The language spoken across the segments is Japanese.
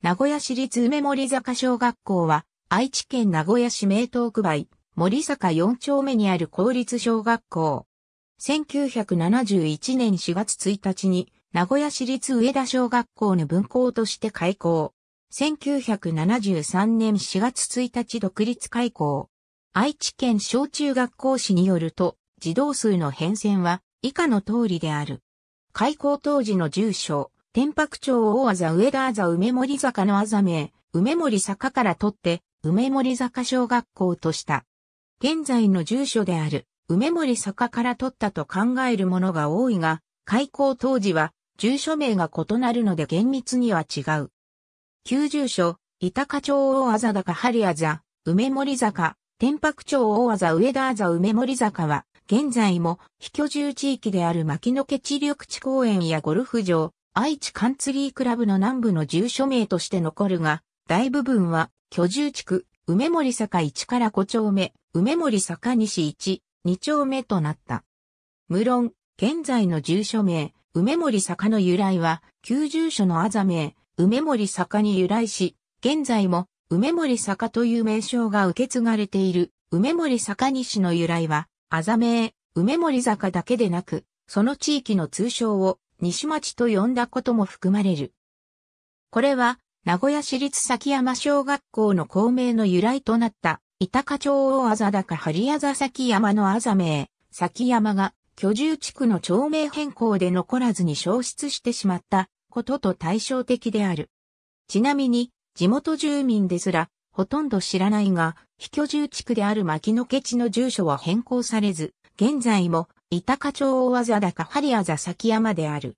名古屋市立梅森坂小学校は、愛知県名古屋市名東区梅、森坂4丁目にある公立小学校。1971年4月1日に、名古屋市立上田小学校の分校として開校。1973年4月1日独立開校。愛知県小中学校市によると、児童数の変遷は以下の通りである。開校当時の住所、天白町大あざ上田あざ梅森坂のあざ名、梅森坂から取って、梅森坂小学校とした。現在の住所である、梅森坂から取ったと考えるものが多いが、開校当時は、住所名が異なるので厳密には違う。旧住所、板賀町大あざ高針あざ、梅森坂、天白町大あざ上田あざ梅森坂は、現在も非居住地域である牧野家地緑地公園やゴルフ場、愛知カンツリークラブの南部の住所名として残るが、大部分は居住地区、梅森坂1から5丁目、梅森坂西1、2丁目となった。無論、現在の住所名、梅森坂の由来は、旧住所のあざ名、梅森坂に由来し、現在も梅森坂という名称が受け継がれている、梅森坂西の由来は、あざ名、梅森坂だけでなく、その地域の通称を西町と呼んだことも含まれる。これは、名古屋市立崎山小学校の校名の由来となった、板賀町大あざだか針あざ崎山のあざ名、崎山が居住地区の町名変更で残らずに消失してしまったことと対照的である。ちなみに、地元住民ですら、ほとんど知らないが、非居住地区である牧野家地の住所は変更されず、現在も板課町大技高針あざ崎山である。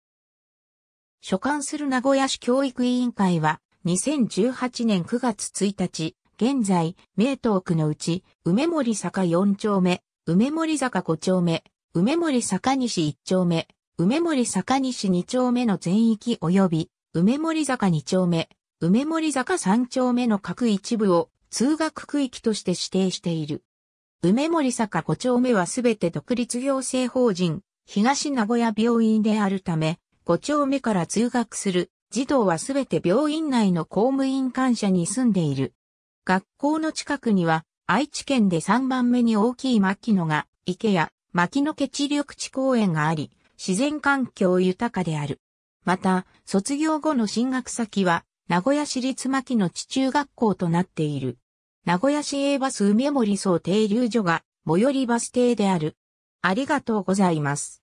所管する名古屋市教育委員会は、2018年9月1日、現在、名東区のうち、梅森坂4丁目、梅森坂5丁目、梅森坂西1丁目、梅森坂西2丁目の全域及び、梅森坂2丁目、梅森坂3丁目の各一部を通学区域として指定している。梅森坂5丁目はすべて独立行政法人、東名古屋病院であるため、5丁目から通学する児童はすべて病院内の公務員官舎に住んでいる。学校の近くには、愛知県で3番目に大きい牧野が、池や牧野家地緑地公園があり、自然環境豊かである。また、卒業後の進学先は、名古屋市立牧野地中学校となっている。名古屋市営バス梅森総停留所が最寄りバス停である。ありがとうございます。